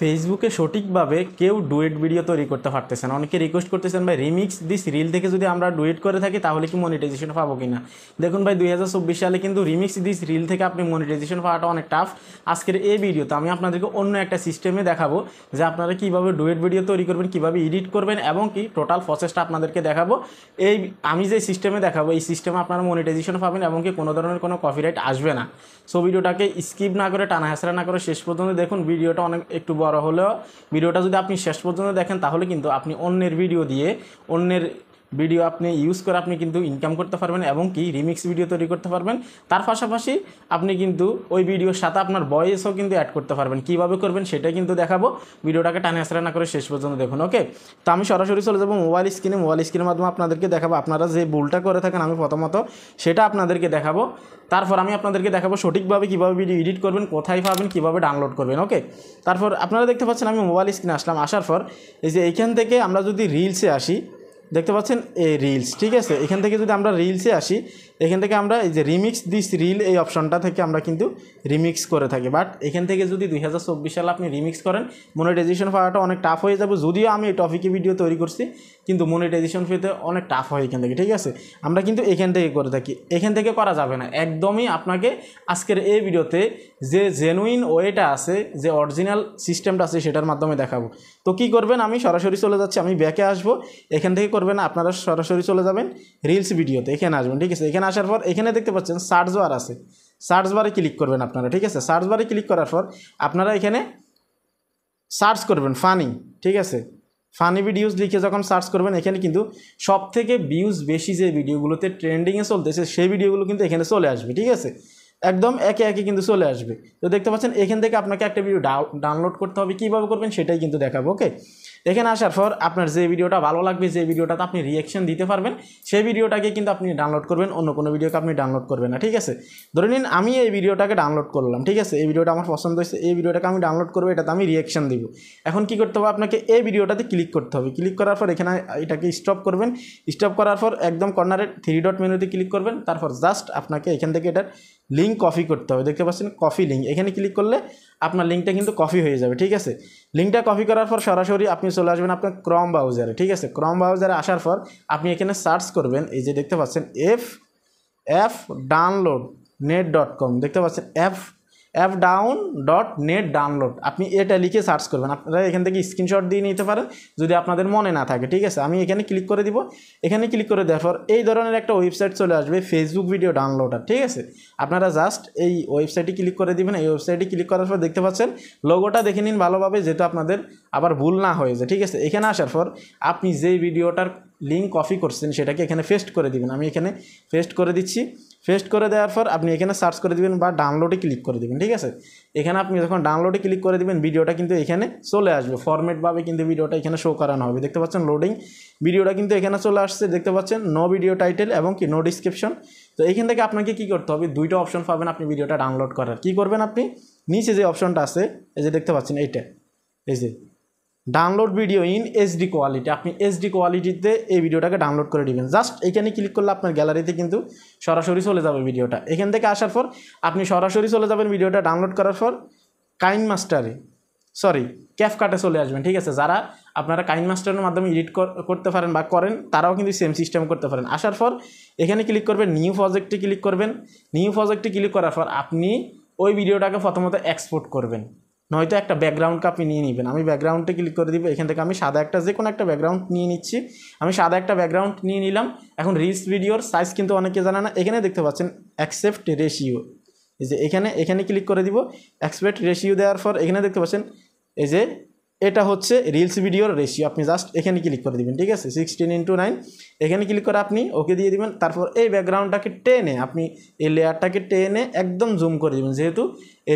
ফেসবুকে সঠিকভাবে কেউ ডুয়েট ভিডিও তৈরি করতে পারতেছেন অনেকে রিকোয়েস্ট করতেছেন ভাই রিমিক্স দিস রিল থেকে যদি আমরা ডুয়েট করে থাকি তাহলে কি মনিটাইজেশন পাবো কি না দেখুন ভাই দুই সালে কিন্তু রিমিক্স দিস রিল থেকে আপনি মনিটাইজেশন পাওয়াটা অনেক টাফ আজকের এই ভিডিওতে আমি আপনাদেরকে অন্য একটা সিস্টেমে দেখাবো যে আপনারা কীভাবে ডুয়েট ভিডিও তৈরি করবেন কীভাবে এডিট করবেন এবং কি টোটাল প্রসেসটা আপনাদেরকে দেখাবো এই আমি যে সিস্টেমে দেখাবো এই সিস্টেমে আপনারা মনিটাইজেশন পাবেন এবং কি কোনো ধরনের কোনো কপিরাইট আসবে না সো ভিডিওটাকে স্কিপ না করে টানা হাসরা না করে শেষ পর্যন্ত দেখুন ভিডিওটা অনেক একটু করা হলেও ভিডিওটা যদি আপনি শেষ পর্যন্ত দেখেন তাহলে কিন্তু আপনি অন্যের ভিডিও দিয়ে অন্যের ভিডিও আপনি ইউজ করে আপনি কিন্তু ইনকাম করতে পারবেন এবং কি রিমিক্স ভিডিও তৈরি করতে পারবেন তার পাশাপাশি আপনি কিন্তু ওই ভিডিওর সাথে আপনার বয়েসও কিন্তু অ্যাড করতে পারবেন কীভাবে করবেন সেটা কিন্তু দেখাবো ভিডিওটাকে টানে আসরা না করে শেষ পর্যন্ত দেখুন ওকে তো আমি সরাসরি চলে যাবো মোবাইল স্ক্রিনে মোবাইল স্ক্রিনের মাধ্যমে আপনাদেরকে দেখাবো আপনারা যে ভুলটা করে থাকেন আমি প্রথমত সেটা আপনাদেরকে দেখাবো তারপর আমি আপনাদেরকে দেখাবো সঠিকভাবে কীভাবে ভিডিও এডিট করবেন কোথায় পাবেন কীভাবে ডাউনলোড করবেন ওকে তারপর আপনারা দেখতে পাচ্ছেন আমি মোবাইল স্ক্রিনে আসলাম আসার পর এই যে এইখান থেকে আমরা যদি রিলসে আসি দেখতে পাচ্ছেন এই রিলস ঠিক আছে এখান থেকে যদি আমরা রিলসে আসি এখান থেকে আমরা এই যে রিমিক্স দিস রিল এই অপশনটা থেকে আমরা কিন্তু রিমিক্স করে থাকি বাট এখান থেকে যদি দুই সালে আপনি রিমিক্স করেন মনিটাইজেশন পাওয়াটা অনেক টাফ হয়ে যাবে যদিও আমি এই টপিকে ভিডিও তৈরি করছি কিন্তু মনিটাইজেশন ফিতে অনেক টাফ হয় এখান থেকে ঠিক আছে আমরা কিন্তু এখান থেকে করে থাকি এখান থেকে করা যাবে না একদমই আপনাকে আজকের এই ভিডিওতে যে জেনুইন ওয়েটা আছে যে অরিজিনাল সিস্টেমটা আছে সেটার মাধ্যমে দেখাবো তো কি করবেন আমি সরাসরি চলে যাচ্ছি আমি ব্যাকে আসবো এখান থেকে করবেন আপনারা সরাসরি চলে যাবেন রিলস ভিডিওতে এখানে আসবেন ঠিক আছে এখানে আসার পর এখানে দেখতে পাচ্ছেন সার্চ বার আছে সার্চ বারে ক্লিক করবেন আপনারা ঠিক আছে সার্চ বারে ক্লিক করার পর আপনারা এখানে সার্চ করবেন ফানি ঠিক আছে ফানি ভিডিওস লিখে যখন সার্চ করবেন এখানে কিন্তু সব থেকে ভিউজ বেশি যে ভিডিওগুলোতে ট্রেন্ডিংয়ে চলতেছে সেই ভিডিওগুলো কিন্তু এখানে চলে আসবে ঠিক আছে একদম একে একে কিন্তু চলে আসবে তো দেখতে পাচ্ছেন এখান থেকে আপনাকে একটা ভিডিও ডাউনলোড করতে হবে কীভাবে করবেন সেটাই কিন্তু দেখাবো ওকে এখানে আসার পর আপনার যে ভিডিওটা ভালো লাগবে যে ভিডিওটাতে আপনি রিয়েকশন দিতে পারবেন সেই ভিডিওটাকে কিন্তু আপনি ডাউনলোড করবেন অন্য কোনো ভিডিওকে আপনি ডাউনলোড করবেন না ঠিক আছে ধরে নিন আমি এই ভিডিওটাকে ডাউনলোড করলাম ঠিক আছে এই ভিডিওটা আমার পছন্দ হয়েছে এই ভিডিওটাকে আমি ডাউনলোড করবো এটাতে আমি রিয়েকশন দিব এখন কি করতে হবে আপনাকে এই ভিডিওটাতে ক্লিক করতে হবে ক্লিক করার পর এখানে এটাকে স্টপ করবেন স্টপ করার পর একদম কর্নারে থ্রি ডট মেনুতে ক্লিক করবেন তারপর জাস্ট আপনাকে এখান থেকে এটার লিঙ্ক কপি করতে হবে দেখতে পাচ্ছেন কপি লিঙ্ক এখানে ক্লিক করলে আপনার লিঙ্কটা কিন্তু কপি হয়ে যাবে ঠিক আছে লিঙ্কটা কপি করার পর সরাসরি আপনি চলে আসবেন আপনার ক্রম ব্রাউজারে ঠিক আছে ক্রম ব্রাউজারে আসার পর আপনি এখানে সার্চ করবেন এই যে দেখতে পাচ্ছেন F F download net dot com দেখতে পাচ্ছেন app app down dot net download আপনি এটা লিখে সার্চ করবেন আপনারা এখান থেকে স্ক্রিনশট দিয়ে নিতে পারেন যদি আপনাদের মনে না থাকে ঠিক আছে আমি এখানে ক্লিক করে দিব এখানে ক্লিক করে দেওয়ার পর এই ধরনের একটা ওয়েবসাইট চলে আসবে ফেসবুক ভিডিও ডাউনলোডার ঠিক আছে আপনারা জাস্ট এই ওয়েবসাইটে ক্লিক করে দিবেন এই ওয়েবসাইটে ক্লিক করার পর দেখতে পাচ্ছেন লোগোটা দেখে নিন ভালোভাবে যেহেতু আপনাদের আবার ভুল না হয়ে যায় ঠিক আছে এখানে আসার পর আপনি যেই ভিডিওটার লিঙ্ক কপি করছেন সেটাকে এখানে ফেস্ট করে দিবেন আমি এখানে ফেস্ট করে দিচ্ছি পেস্ট করে দেওয়ার পর আপনি এখানে সার্চ করে দেবেন বা ডাউনলোডে ক্লিক করে দেবেন ঠিক আছে এখানে আপনি যখন ডাউনলোডে ক্লিক করে দেবেন ভিডিওটা কিন্তু এখানে চলে আসবে ফর্মেটভাবে কিন্তু ভিডিওটা এখানে শো করানো হবে দেখতে পাচ্ছেন লোডিং ভিডিওটা কিন্তু এখানে চলে আসছে দেখতে পাচ্ছেন নো ভিডিও টাইটেল এবং কি নো ডিসক্রিপশন তো এখান থেকে আপনাকে কি করতে হবে দুইটা অপশন পাবেন আপনি ভিডিওটা ডাউনলোড করার কী করবেন আপনি নিচে যে অপশনটা আছে এই যে দেখতে পাচ্ছেন এইটা এই যে download video in HD quality আপনি এইচডি কোয়ালিটিতে এই ভিডিওটাকে ডাউনলোড করে দেবেন জাস্ট এখানে ক্লিক করলে আপনার গ্যালারিতে কিন্তু সরাসরি চলে যাবে ভিডিওটা এখান থেকে আসার পর আপনি সরাসরি চলে যাবেন ভিডিওটা ডাউনলোড করার পর কাইন মাস্টারে সরি ক্যাফ কাটে চলে আসবেন ঠিক আছে যারা আপনারা কাইন মাস্টারের মাধ্যমে এডিট করতে পারেন বা করেন তারাও কিন্তু সেম সিস্টেম করতে পারেন আসার পর এখানে ক্লিক করবেন নিউ প্রজেক্টে ক্লিক করবেন নিউ প্রজেক্টে ক্লিক করার পর আপনি ওই ভিডিওটাকে প্রথমত এক্সপোর্ট করবেন নয়তো একটা ব্যাকগ্রাউন্ড আপনি নিয়ে নেবেন আমি ব্যাকগ্রাউন্ডে ক্লিক করে দিব এখান থেকে আমি সাদা একটা যে কোনো একটা ব্যাকগ্রাউন্ড নিয়ে নিচ্ছি আমি সাদা একটা ব্যাকগ্রাউন্ড নিয়ে নিলাম এখন রিলস ভিডিওর সাইজ কিন্তু অনেকে জানে না এখানে দেখতে পাচ্ছেন অ্যাকসেপ্ট রেশিও এই যে এখানে এখানে ক্লিক করে দিব অ্যাকসেপ্ট রেশিও দেওয়ার পর এখানে দেখতে পাচ্ছেন এই যে এটা হচ্ছে রিলস ভিডিওর রেশিও আপনি জাস্ট এখানে ক্লিক করে দিবেন ঠিক আছে সিক্সটিন ইন্টু নাইন এখানে ক্লিক করে আপনি ওকে দিয়ে দিবেন তারপর এই ব্যাকগ্রাউন্ডটাকে টেনে আপনি এই লেয়ারটাকে টেনে একদম জুম করে দেবেন যেহেতু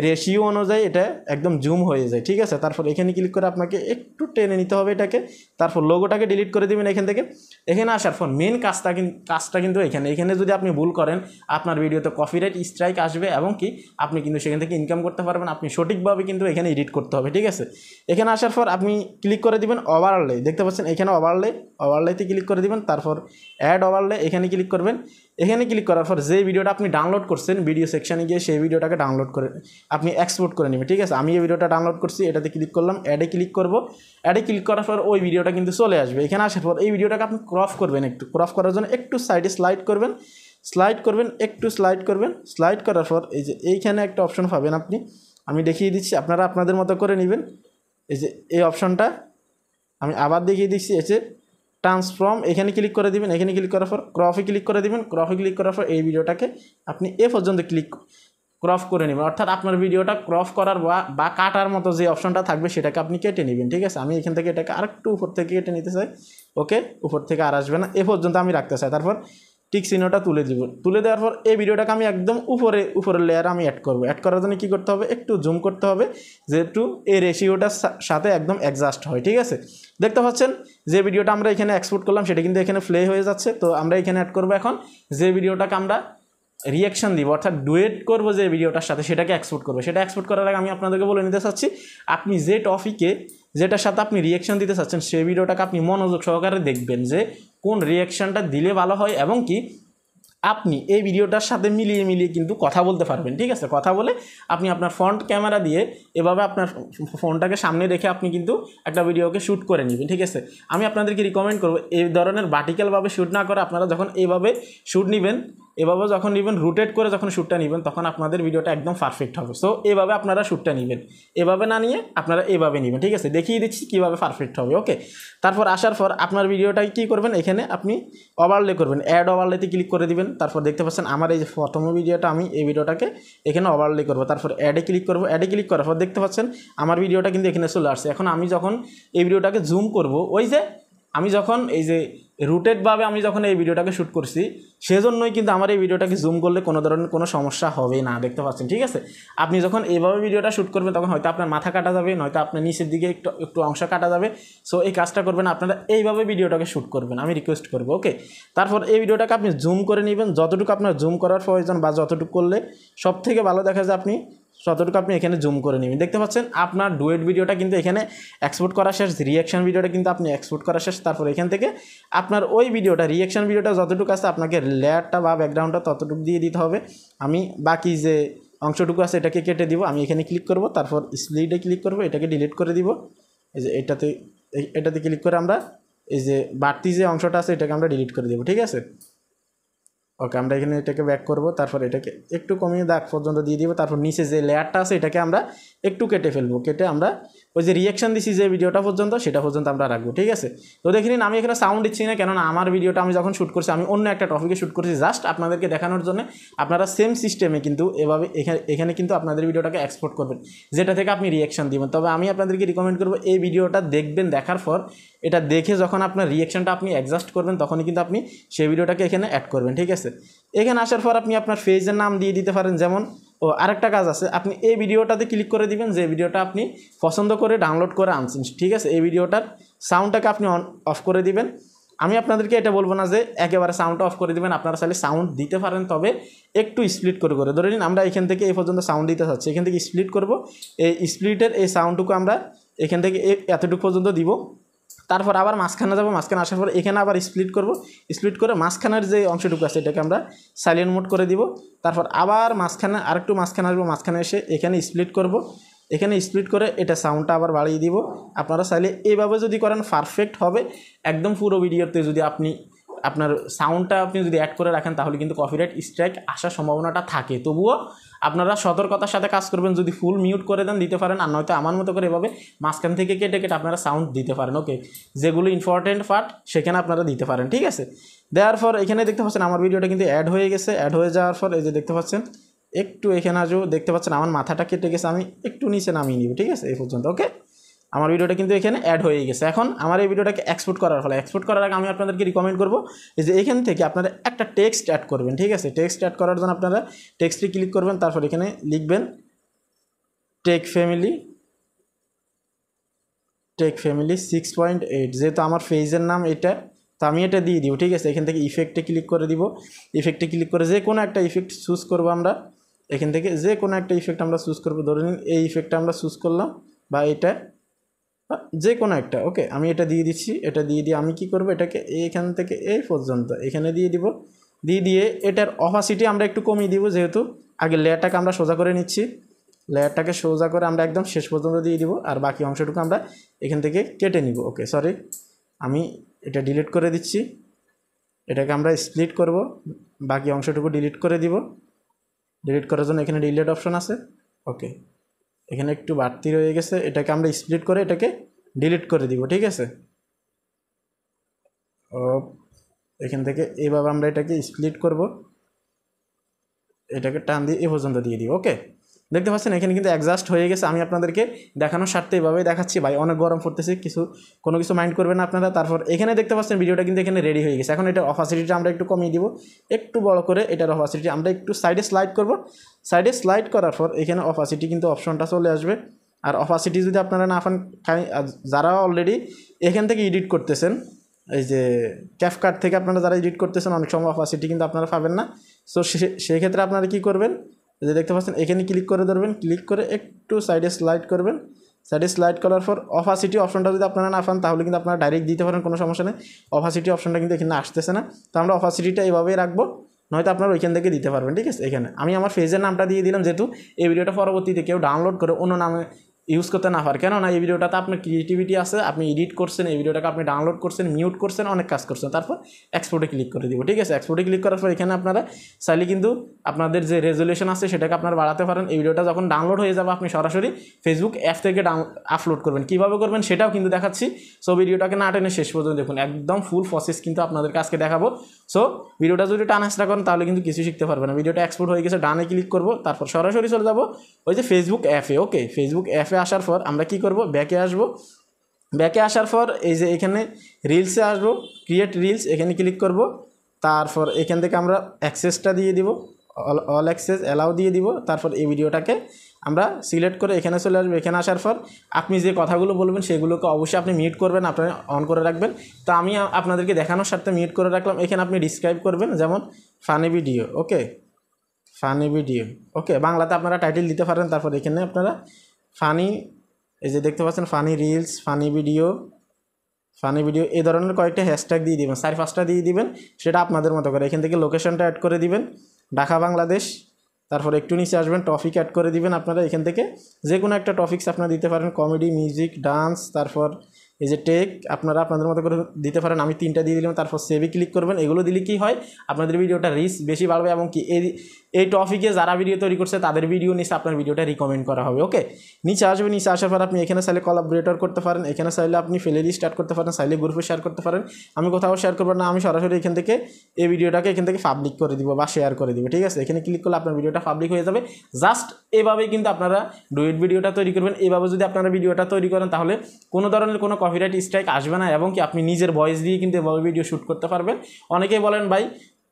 রেশিও অনুযায়ী এটা একদম জুম হয়ে যায় ঠিক আছে তারপর এখানে ক্লিক করে আপনাকে একটু টেনে নিতে হবে এটাকে তারপর লোগোটাকে ডিলিট করে দেবেন এখান থেকে এখানে আসার পর মেন কাজটা কিন্তু কাজটা কিন্তু এখানে এখানে যদি আপনি ভুল করেন আপনার ভিডিওতে কপিরাইট স্ট্রাইক আসবে এবং কি আপনি কিন্তু সেখান থেকে ইনকাম করতে পারবেন আপনি সঠিকভাবে কিন্তু এখানে এডিট করতে হবে ঠিক আছে এখানে আসার পর আপনি ক্লিক করে দেবেন ওভারলে দেখতে পাচ্ছেন এখানে ওভারলে ওভারলেতে ক্লিক করে দেবেন তারপর অ্যাড ওভারলে এখানে ক্লিক করবেন এখানে ক্লিক করার পর যে ভিডিওটা আপনি ডাউনলোড করছেন ভিডিও সেকশানে গিয়ে সেই ভিডিওটাকে ডাউনলোড করে আপনি এক্সপোর্ট করে নেবেন ঠিক আছে আমি এই ভিডিওটা ডাউনলোড করছি এটাতে ক্লিক করলাম অ্যাডে ক্লিক করব অ্যাডে ক্লিক করার পর ওই ভিডিওটা কিন্তু চলে আসবে এখানে আসার পর এই ভিডিওটাকে আপনি ক্রফ করবেন একটু ক্রফ করার জন্য একটু সাইডে স্লাইড করবেন স্লাইড করবেন একটু স্লাইড করবেন স্লাইড করার পর এই যে এইখানে একটা অপশন পাবেন আপনি আমি দেখিয়ে দিচ্ছি আপনারা আপনাদের মতো করে নেবেন এই যে এই অপশনটা আমি আবার দেখিয়ে দিচ্ছি এসে ট্রান্সফর্ম এখানে ক্লিক করে দিবেন এখানে ক্লিক করার পর ক্রফে ক্লিক করে দিবেন ক্রফে ক্লিক করার পর এই ভিডিওটাকে আপনি এ পর্যন্ত ক্লিক ক্রফ করে নেবেন অর্থাৎ আপনার ভিডিওটা ক্রফ করার বা কাটার মতো যে অপশনটা থাকবে সেটাকে আপনি কেটে নেবেন ঠিক আছে আমি এখান থেকে এটাকে আরেকটু উপর থেকে কেটে নিতে চাই ওকে উপর থেকে আর আসবে না এ পর্যন্ত আমি রাখতে চাই তারপর টিক সিনোটা তুলে দেব তুলে দেওয়ার পর এই ভিডিওটাকে আমি একদম উপরে উপরের লেয়ার আমি অ্যাড করব অ্যাড করার জন্য কী করতে হবে একটু জুম করতে হবে যেহেতু এই রেশিওটার সাথে একদম অ্যাডজাস্ট হয় ঠিক আছে দেখতে পাচ্ছেন যে ভিডিওটা আমরা এখানে এক্সপোর্ট করলাম সেটা কিন্তু এখানে প্লে হয়ে যাচ্ছে তো আমরা এখানে অ্যাড করবো এখন যে ভিডিওটাকে আমরা রিয়াকশান দিব অর্থাৎ ডুয়েট করব যে ভিডিওটার সাথে সেটাকে এক্সপোর্ট করবো সেটা এক্সপোর্ট করার আগে আমি আপনাদেরকে বলে নিতে চাচ্ছি আপনি যে টপিকে যেটার সাথে আপনি রিয়াকশান দিতে চাচ্ছেন সেই ভিডিওটাকে আপনি মনোযোগ সহকারে দেখবেন যে কোন রিয়াকশানটা দিলে ভালো হয় এবং কি আপনি এই ভিডিওটার সাথে মিলিয়ে মিলিয়ে কিন্তু কথা বলতে পারবেন ঠিক আছে কথা বলে আপনি আপনার ফ্রন্ট ক্যামেরা দিয়ে এভাবে আপনার ফোনটাকে সামনে রেখে আপনি কিন্তু একটা ভিডিওকে শ্যুট করে নেবেন ঠিক আছে আমি আপনাদেরকে রিকমেন্ড করবো এই ধরনের ভার্টিক্যালভাবে শ্যুট না করে আপনারা যখন এইভাবে শ্যুট নেবেন এভাবে যখন নেবেন রোটেট করে যখন শ্যুটটা নেবেন তখন আপনাদের ভিডিওটা একদম পারফেক্ট হবে সো এভাবে আপনারা শ্যুটটা নেবেন এভাবে না নিয়ে আপনারা এভাবে নেবেন ঠিক আছে দেখিয়ে দিচ্ছি কীভাবে পারফেক্ট হবে ওকে তারপর আসার পর আপনার ভিডিওটাকে কী করবেন এখানে আপনি ওভারলে করবেন অ্যাড ওভারলেতে ক্লিক করে দিবেন তারপর দেখতে পাচ্ছেন আমার এই যে প্রথম ভিডিওটা আমি এই ভিডিওটাকে এখানে ওভারলে করবো তারপর অ্যাডে ক্লিক করবো অ্যাডে ক্লিক করার পর দেখতে পাচ্ছেন আমার ভিডিওটা কিন্তু এখানে চলে আসছে এখন আমি যখন এই ভিডিওটাকে জুম করব ওই যে আমি যখন এই যে রুটেডভাবে আমি যখন এই ভিডিওটাকে শ্যুট করছি সেজন্যই কিন্তু আমার এই ভিডিওটাকে জুম করলে কোনো ধরনের কোনো সমস্যা হবে না দেখতে পাচ্ছেন ঠিক আছে আপনি যখন এইভাবে ভিডিওটা শ্যুট করবেন তখন হয়তো আপনার মাথা কাটা যাবে নয়তো আপনার নিচের দিকে একটু একটু অংশ কাটা যাবে সো এই কাজটা করবেন আপনারা এইভাবে ভিডিওটাকে শ্যুট করবেন আমি রিকোয়েস্ট করবো ওকে তারপর এই ভিডিওটাকে আপনি জুম করে নেবেন যতটুকু আপনার জুম করার প্রয়োজন বা যতটুকু করলে সব থেকে ভালো দেখা যায় আপনি যতটুকু আপনি এখানে জুম করে নেবেন দেখতে পাচ্ছেন আপনার ডুয়েট ভিডিওটা কিন্তু এখানে এক্সপোর্ট করা শেষ রিয়াকশান ভিডিওটা কিন্তু আপনি এক্সপোর্ট করা শেষ তারপর এখান থেকে আপনার ওই ভিডিওটা রিয়াকশান ভিডিওটা যতটুকু আছে আপনাকে লেয়ারটা বা ব্যাকগ্রাউন্ডটা ততটুকু দিয়ে দিতে হবে আমি বাকি যে অংশটুকু আছে এটাকে কেটে দিব আমি এখানে ক্লিক করব তারপর স্লিডে ক্লিক করব এটাকে ডিলিট করে দিব এই যে এটাতে এটাতে ক্লিক করে আমরা এই যে বাড়তি যে অংশটা আছে এটাকে আমরা ডিলিট করে দেবো ঠিক আছে ওকে আমরা এখানে এটাকে ব্যাক করব তারপর এটাকে একটু কমিয়ে দাগ পর্যন্ত দিয়ে দিব তারপর নিচে যে লেয়ারটা আছে এটাকে আমরা একটু কেটে ফেলবো কেটে আমরা ওই যে রিয়াকশান দিছি যে ভিডিওটা পর্যন্ত সেটা পর্যন্ত আমরা রাখবো ঠিক আছে তো দেখে নিন আমি এখানে সাউন্ড দিচ্ছি না কেননা আমার ভিডিওটা আমি যখন শ্যুট করছি আমি অন্য একটা টপিকে শ্যুট করছি জাস্ট আপনাদেরকে দেখানোর জন্য আপনারা সেম সিস্টেমে কিন্তু এভাবে এখানে এখানে কিন্তু আপনাদের ভিডিওটাকে এক্সপোর্ট করবেন যেটা থেকে আপনি রিয়াকশান দিবেন তবে আমি আপনাদেরকে রিকমেন্ড করবো এই ভিডিওটা দেখবেন দেখার পর এটা দেখে যখন আপনার রিয়াকশানটা আপনি অ্যাডজাস্ট করবেন তখনই কিন্তু আপনি সেই ভিডিওটাকে এখানে অ্যাড করবেন ঠিক আছে এখানে আসার পর আপনি আপনার ফেজের নাম দিয়ে দিতে পারেন যেমন ও আরেকটা কাজ আছে আপনি এই ভিডিওটাতে ক্লিক করে দিবেন যে ভিডিওটা আপনি পছন্দ করে ডাউনলোড করে আনছেন ঠিক আছে এই ভিডিওটার সাউন্ডটাকে আপনি অন অফ করে দিবেন আমি আপনাদেরকে এটা বলবো না যে একেবারে সাউন্ডটা অফ করে দেবেন আপনারা চাইলে সাউন্ড দিতে পারেন তবে একটু স্প্লিট করে করে ধরে নিন আমরা এখান থেকে এই পর্যন্ত সাউন্ড দিতে চাচ্ছি এখান থেকে স্প্লিট করব এই স্প্লিটের এই সাউন্ডটুকু আমরা এখান থেকে এতটুকু পর্যন্ত দিব তারপর আবার মাঝখানে যাবো মাঝখানে আসার পর এখানে আবার স্প্লিট করব স্প্লিট করে মাঝখানের যে অংশটুকু আছে এটাকে আমরা সাইলেন্ট মোড করে দিব তারপর আবার মাঝখানে আরেকটু মাঝখানে আসবো মাঝখানে এসে এখানে স্প্লিট করব এখানে স্প্লিট করে এটা সাউন্ডটা আবার বাড়িয়ে দিব আপনারা চাইলে এভাবে যদি করেন পারফেক্ট হবে একদম পুরো ভিডিওতে যদি আপনি আপনার সাউন্ডটা আপনি যদি অ্যাড করে রাখেন তাহলে কিন্তু কপিরাইট স্ট্রাইক আসার সম্ভাবনাটা থাকে তবুও আপনারা সতর্কতার সাথে কাজ করবেন যদি ফুল মিউট করে দেন দিতে পারেন আর নয়তো আমার মতো করে এভাবে মাঝখান থেকে কেটে কেটে আপনারা সাউন্ড দিতে পারেন ওকে যেগুলো ইম্পর্টেন্ট পার্ট সেখানে আপনারা দিতে পারেন ঠিক আছে দেওয়ার পর এখানে দেখতে পাচ্ছেন আমার ভিডিওটা কিন্তু অ্যাড হয়ে গেছে অ্যাড হয়ে যাওয়ার পর এই যে দেখতে পাচ্ছেন একটু এখানে আজও দেখতে পাচ্ছেন আমার মাথাটা কেটে গেছে আমি একটু নিচে নামিয়ে নিব ঠিক আছে এই পর্যন্ত ওকে আমার ভিডিওটা কিন্তু এখানে অ্যাড হয়ে গেছে এখন আমার এই ভিডিওটাকে এক্সপোর্ট করার ফলে এক্সপোর্ট করার আগে আমি আপনাদেরকে রিকমেন্ড করবো যে এখান থেকে আপনারা একটা টেক্সট অ্যাড করবেন ঠিক আছে টেক্সট অ্যাড করার জন্য আপনারা টেক্সটে ক্লিক করবেন তারপর এখানে লিখবেন tech family tech family six point eight যেহেতু আমার ফেজের নাম এটা তো আমি এটা দিয়ে দিব ঠিক আছে এখান থেকে ইফেক্টে ক্লিক করে দিব ইফেক্টে ক্লিক করে যে কোনো একটা ইফেক্ট চুজ করবো আমরা এখান থেকে যে কোনো একটা ইফেক্ট আমরা চুজ করবো ধরে নিন এই ইফেক্টটা আমরা চুজ করলাম বা এটা যে কোনো একটা ওকে আমি এটা দিয়ে দিচ্ছি এটা দিয়ে দিয়ে আমি কি করব এটাকে এখান থেকে এই পর্যন্ত এখানে দিয়ে দিব দিয়ে দিয়ে এটার অপাসিটি আমরা একটু কমিয়ে দিব যেহেতু আগে লেয়ারটাকে আমরা সোজা করে নিচ্ছি লেয়ারটাকে সোজা করে আমরা একদম শেষ পর্যন্ত দিয়ে দিব আর বাকি অংশটুকু আমরা এখান থেকে কেটে নিব ওকে সরি আমি এটা ডিলিট করে দিচ্ছি এটাকে আমরা স্প্লিট করব বাকি অংশটুকু ডিলিট করে দিব ডিলিট করার জন্য এখানে ডিলিট অপশন আছে ওকে এখানে একটু বাড়তি রয়ে গেছে এটাকে আমরা স্প্লিট করে এটাকে ডিলিট করে দিব ঠিক আছে ও এখান থেকে এভাবে আমরা এটাকে স্প্লিট করব এটাকে টান দিয়ে এ পর্যন্ত দিয়ে দিব ওকে দেখতে পাচ্ছেন এখানে কিন্তু অ্যাডজাস্ট হয়ে গেছে আমি আপনাদেরকে দেখানোর স্বার্থে এভাবেই দেখাচ্ছি ভাই অনেক গরম পড়তেছে কিছু কোনো কিছু মাইন্ড করবেন না আপনারা তারপর এখানে দেখতে পাচ্ছেন ভিডিওটা কিন্তু এখানে রেডি হয়ে গেছে এখন এটা অফাসিটিটা আমরা একটু কমিয়ে দিব একটু বড় করে এটার অফাসিটি আমরা একটু সাইডে স্লাইড করব সাইডে স্লাইড করার পর এখানে অফাসিটি কিন্তু অপশনটা চলে আসবে আর অফাসিটি যদি আপনারা না পান যারা অলরেডি এখান থেকে এডিট করতেছেন এই যে ক্যাফ কার্ড থেকে আপনারা যারা এডিট করতেছেন অনেক সময় অফাসিটি কিন্তু আপনারা পাবেন না সো সেক্ষেত্রে আপনারা কি করবেন যে দেখতে পাচ্ছেন এখানে ক্লিক করে ধরবেন ক্লিক করে একটু সাইডে স্লাইড করবেন সাইডে স্লাইড করার পর অফাসিটি অপশনটা যদি আপনারা না পান তাহলে কিন্তু আপনারা ডাইরেক্ট দিতে পারেন কোনো সমস্যা নেই অফাসিটি অপশনটা কিন্তু এখানে আসতেছে না তো আমরা অফাসিটিটা এইভাবেই রাখবো নয়তো আপনারা ওইখান থেকে দিতে পারবেন ঠিক আছে এখানে আমি আমার ফেজের নামটা দিয়ে দিলাম যেহেতু এই ভিডিওটা পরবর্তীতে কেউ ডাউনলোড করে অন্য নামে ইউজ করতে না পারে না এই ভিডিওটাতে আপনার ক্রিয়েটিভিটি আছে আপনি এডিট করছেন এই ভিডিওটাকে আপনি ডাউনলোড করছেন মিউট করছেন অনেক কাজ করছেন তারপর এক্সপোর্টে ক্লিক করে দিব ঠিক আছে এক্সপোর্টে ক্লিক করার পর এখানে আপনারা চাইলে কিন্তু আপনাদের যে রেজলিউশন আছে সেটাকে আপনারা বাড়াতে পারেন এই ভিডিওটা যখন ডাউনলোড হয়ে যাবে আপনি সরাসরি ফেসবুক অ্যাপ থেকে ডাউন আপলোড করবেন কীভাবে করবেন সেটাও কিন্তু দেখাচ্ছি সো ভিডিওটাকে না টেনে শেষ পর্যন্ত দেখুন একদম ফুল প্রসেস কিন্তু আপনাদেরকে আজকে দেখাবো সো ভিডিওটা যদি টান আসটা করেন তাহলে কিন্তু কিছু শিখতে পারবেন না ভিডিওটা এক্সপোর্ট হয়ে গেছে ডানে ক্লিক করবো তারপর সরাসরি চলে যাবো ওই যে ফেসবুক অ্যাপে ওকে ফেসবুক অ্যাপে আসার পর আমরা কি করব ব্যাকে আসব ব্যাকে আসার পর এই যে এখানে রিলসে আসব ক্রিয়েট রিলস এখানে ক্লিক করব তারপর এখান থেকে আমরা অ্যাক্সেসটা দিয়ে দিব অল অল অ্যাক্সেস অ্যালাউ দিয়ে দিব তারপর এই ভিডিওটাকে আমরা সিলেক্ট করে এখানে চলে আসবো এখানে আসার পর আপনি যে কথাগুলো বলবেন সেগুলোকে অবশ্যই আপনি মিউট করবেন আপনি অন করে রাখবেন তো আমি আপনাদেরকে দেখানোর সাথে মিউট করে রাখলাম এখানে আপনি ডিসক্রাইব করবেন যেমন funny video okay funny video okay বাংলাতে আপনারা টাইটেল দিতে পারেন তারপর এখানে আপনারা ফানি এই যে দেখতে পাচ্ছেন funny reels funny video funny video এই ধরনের কয়েকটা হ্যাশট্যাগ দিয়ে দিবেন চার পাঁচটা দিয়ে দিবেন সেটা আপনাদের মতো করে এখান থেকে লোকেশনটা অ্যাড করে দিবেন ঢাকা বাংলাদেশ তারপর একটু নিচে আসবেন টপিক অ্যাড করে দিবেন আপনারা এখান থেকে যে কোনো একটা টপিক্স আপনারা দিতে পারেন কমেডি মিউজিক ডান্স তারপর এই যে টেক আপনারা আপনাদের মতো করে দিতে পারেন আমি তিনটা দিয়ে দিলাম তারপর সেভি ক্লিক করবেন এগুলো দিলে কি হয় আপনাদের ভিডিওটা রিচ বেশি বাড়বে এবং কি এই এই টপিকে যারা ভিডিও তৈরি করছে তাদের ভিডিও নিচে আপনার ভিডিওটা রিকমেন্ড করা হবে ওকে নিচে আসবে নিচে আসার পর আপনি এখানে চাইলে কলাবরেটর করতে পারেন এখানে চাইলে আপনি ফেলেলি স্টার্ট করতে পারেন চাইলে গ্রুপে শেয়ার করতে পারেন আমি কোথাও শেয়ার করবো না আমি সরাসরি এখান থেকে এই ভিডিওটাকে এখান থেকে পাবলিক করে দিব বা শেয়ার করে দিব ঠিক আছে এখানে ক্লিক করলে আপনার ভিডিওটা পাবলিক হয়ে যাবে জাস্ট এভাবেই কিন্তু আপনারা ডুয়েট ভিডিওটা তৈরি করবেন এভাবে যদি আপনারা ভিডিওটা তৈরি করেন তাহলে কোনো ধরনের কোনো কপিরাইট স্ট্রাইক আসবে না এবং কি আপনি নিজের ভয়েস দিয়ে কিন্তু এভাবে ভিডিও শ্যুট করতে পারবেন অনেকেই বলেন ভাই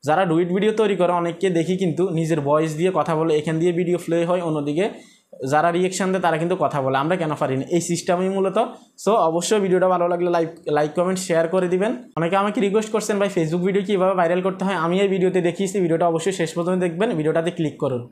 যারা ডুইট ভিডিও তৈরি করে অনেককে দেখি কিন্তু নিজের ভয়েস দিয়ে কথা বলে এখান দিয়ে ভিডিও প্লে হয় অন্যদিকে যারা রিয়েকশান দেয় তারা কিন্তু কথা বলে আমরা কেন পারি এই সিস্টেমই মূলত সো অবশ্যই ভিডিওটা ভালো লাগলে লাইক লাইক কমেন্ট শেয়ার করে দিবেন অনেকে আমাকে রিকোয়েস্ট করছেন ভাই ফেসবুক ভিডিও কীভাবে ভাইরাল করতে হয় আমি এই ভিডিওতে দেখিয়েছি ভিডিওটা অবশ্যই শেষ পর্যন্ত দেখবেন ভিডিওটাতে ক্লিক করুন